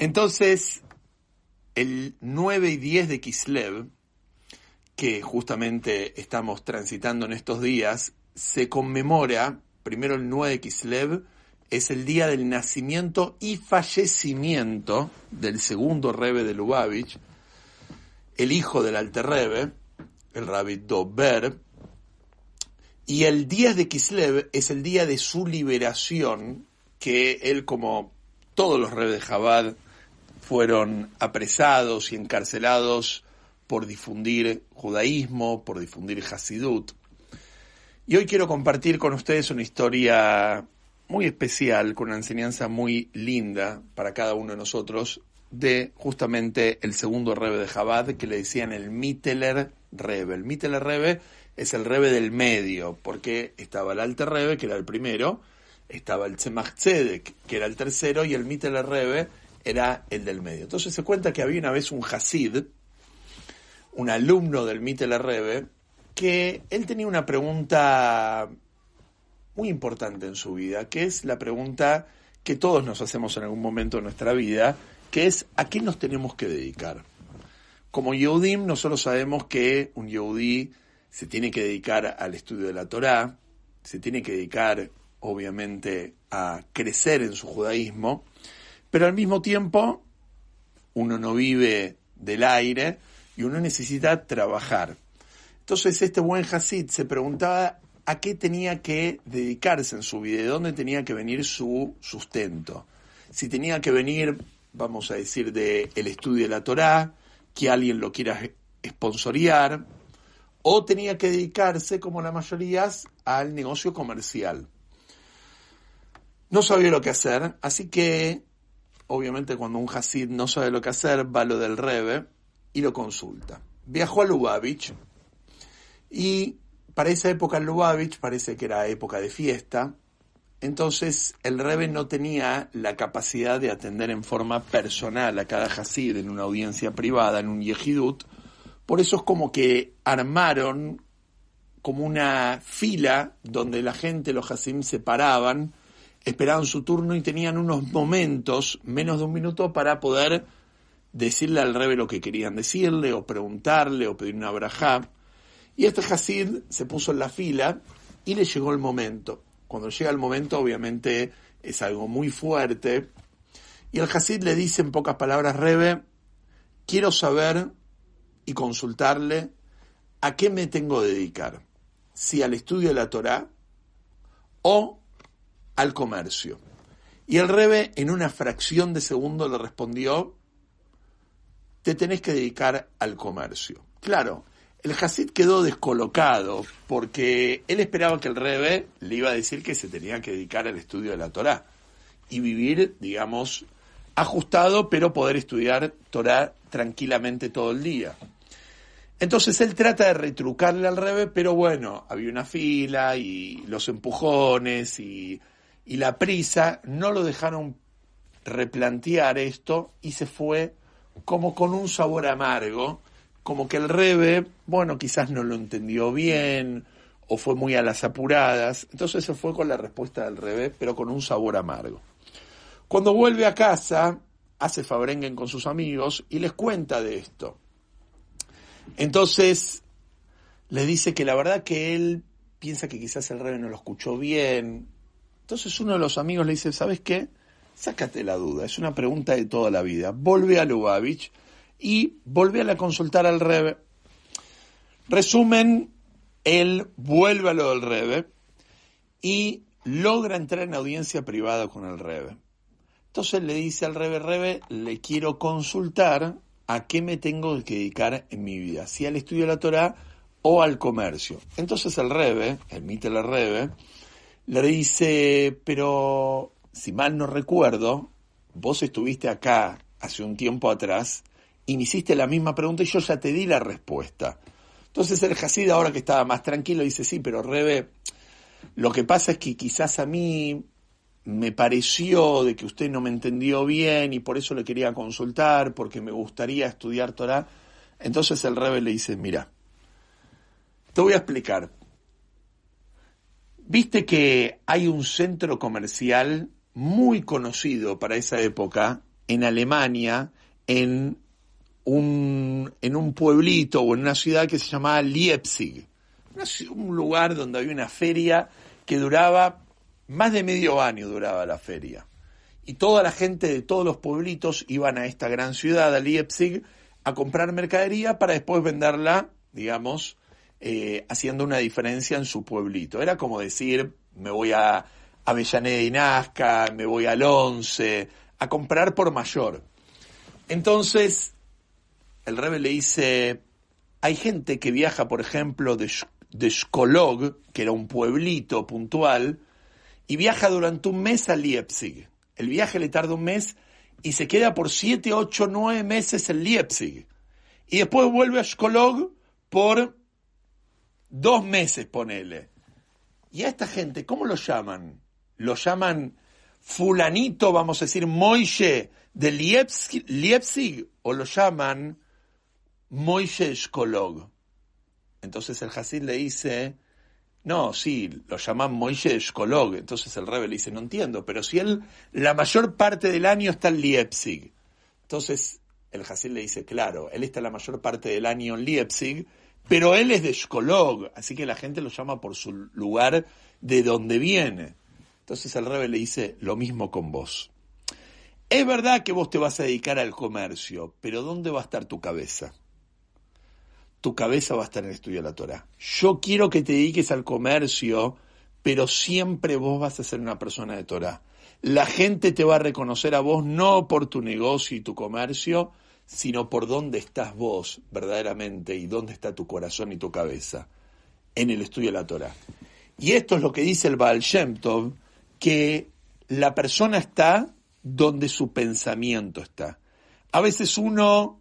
Entonces, el 9 y 10 de Kislev, que justamente estamos transitando en estos días, se conmemora, primero el 9 de Kislev, es el día del nacimiento y fallecimiento del segundo rebe de Lubavitch, el hijo del Rebe, el rabbi Dober, y el 10 de Kislev es el día de su liberación, que él, como todos los rebes de Jabad, fueron apresados y encarcelados por difundir judaísmo, por difundir Hasidut. Y hoy quiero compartir con ustedes una historia muy especial, con una enseñanza muy linda para cada uno de nosotros, de justamente el segundo rebe de Jabad, que le decían el Mitteler Rebe. El Mitteler Rebe es el rebe del medio, porque estaba el Alter Rebe, que era el primero, estaba el Tzemach Tzedek, que era el tercero, y el Mitteler Rebe era el del medio. Entonces se cuenta que había una vez un Hasid, un alumno del Mitel Rebe, que él tenía una pregunta muy importante en su vida, que es la pregunta que todos nos hacemos en algún momento de nuestra vida, que es ¿a quién nos tenemos que dedicar? Como Yehudim, nosotros sabemos que un Yehudí se tiene que dedicar al estudio de la Torá, se tiene que dedicar, obviamente, a crecer en su judaísmo, pero al mismo tiempo uno no vive del aire y uno necesita trabajar. Entonces este buen Hasid se preguntaba a qué tenía que dedicarse en su vida, de dónde tenía que venir su sustento. Si tenía que venir, vamos a decir, del el estudio de la Torá, que alguien lo quiera esponsorear, o tenía que dedicarse, como la mayoría, al negocio comercial. No sabía lo que hacer, así que obviamente cuando un Hasid no sabe lo que hacer, va lo del Rebe y lo consulta. Viajó a Lubavitch y para esa época Lubavitch parece que era época de fiesta, entonces el Rebe no tenía la capacidad de atender en forma personal a cada Hasid en una audiencia privada, en un Yehidut, por eso es como que armaron como una fila donde la gente, los Hasim se paraban esperaban su turno y tenían unos momentos, menos de un minuto, para poder decirle al rebe lo que querían decirle, o preguntarle, o pedir una brajá. Y este Hasid se puso en la fila y le llegó el momento. Cuando llega el momento, obviamente es algo muy fuerte. Y el Hasid le dice en pocas palabras, Rebe, quiero saber y consultarle a qué me tengo que dedicar. Si al estudio de la Torá o al comercio. Y el Rebe en una fracción de segundo le respondió, te tenés que dedicar al comercio. Claro, el Hasid quedó descolocado porque él esperaba que el Rebe le iba a decir que se tenía que dedicar al estudio de la Torá y vivir, digamos, ajustado, pero poder estudiar Torá tranquilamente todo el día. Entonces él trata de retrucarle al Rebe, pero bueno, había una fila y los empujones y y la prisa no lo dejaron replantear esto y se fue como con un sabor amargo, como que el Rebe, bueno, quizás no lo entendió bien o fue muy a las apuradas, entonces se fue con la respuesta del Rebe, pero con un sabor amargo. Cuando vuelve a casa, hace Fabrengen con sus amigos y les cuenta de esto. Entonces, le dice que la verdad que él piensa que quizás el Rebe no lo escuchó bien, entonces uno de los amigos le dice, ¿sabes qué? Sácate la duda, es una pregunta de toda la vida. Volve a Lubavitch y volvé a consultar al Rebe. Resumen, él vuelve a lo del Rebe y logra entrar en audiencia privada con el Rebe. Entonces le dice al Rebe, Rebe, le quiero consultar a qué me tengo que dedicar en mi vida, si al estudio de la Torah o al comercio. Entonces el Rebe, el la Rebe, le dice, pero si mal no recuerdo, vos estuviste acá hace un tiempo atrás y me hiciste la misma pregunta y yo ya te di la respuesta. Entonces el Hasid, ahora que estaba más tranquilo, dice, sí, pero Rebe, lo que pasa es que quizás a mí me pareció de que usted no me entendió bien y por eso le quería consultar, porque me gustaría estudiar Torah. Entonces el Rebe le dice, mira, te voy a explicar, Viste que hay un centro comercial muy conocido para esa época en Alemania, en un, en un pueblito o en una ciudad que se llamaba Leipzig. Un lugar donde había una feria que duraba más de medio año duraba la feria. Y toda la gente de todos los pueblitos iban a esta gran ciudad, a Leipzig, a comprar mercadería para después venderla, digamos, eh, haciendo una diferencia en su pueblito. Era como decir, me voy a Avellaneda y Nazca, me voy al Once, a comprar por mayor. Entonces, el rebe le dice, hay gente que viaja, por ejemplo, de, de que era un pueblito puntual, y viaja durante un mes a Leipzig. El viaje le tarda un mes y se queda por siete, 8, nueve meses en Leipzig. Y después vuelve a Shkolog por dos meses, ponele. Y a esta gente, ¿cómo lo llaman? Lo llaman fulanito, vamos a decir, Moishe de Leipzig o lo llaman Moishe Shkolog. Entonces el Hasid le dice, no, sí, lo llaman Moishe Shkolog. Entonces el rebel le dice, no entiendo, pero si él la mayor parte del año está en Leipzig. Entonces el Hasid le dice, claro, él está la mayor parte del año en Leipzig, pero él es de Shkolog, así que la gente lo llama por su lugar de donde viene. Entonces el rebe le dice, lo mismo con vos. Es verdad que vos te vas a dedicar al comercio, pero ¿dónde va a estar tu cabeza? Tu cabeza va a estar en el estudio de la Torah. Yo quiero que te dediques al comercio, pero siempre vos vas a ser una persona de Torah. La gente te va a reconocer a vos no por tu negocio y tu comercio, sino por dónde estás vos verdaderamente y dónde está tu corazón y tu cabeza en el estudio de la Torah. Y esto es lo que dice el Baal Shem Tov, que la persona está donde su pensamiento está. A veces uno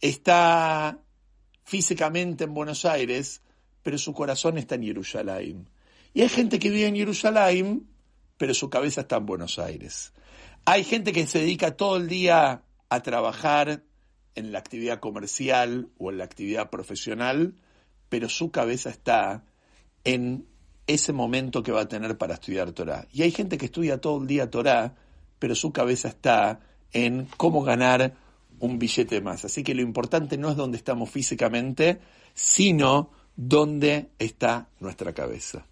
está físicamente en Buenos Aires, pero su corazón está en Jerusalén. Y hay gente que vive en Jerusalén, pero su cabeza está en Buenos Aires. Hay gente que se dedica todo el día a trabajar en la actividad comercial o en la actividad profesional, pero su cabeza está en ese momento que va a tener para estudiar Torah. Y hay gente que estudia todo el día Torah, pero su cabeza está en cómo ganar un billete más. Así que lo importante no es dónde estamos físicamente, sino dónde está nuestra cabeza.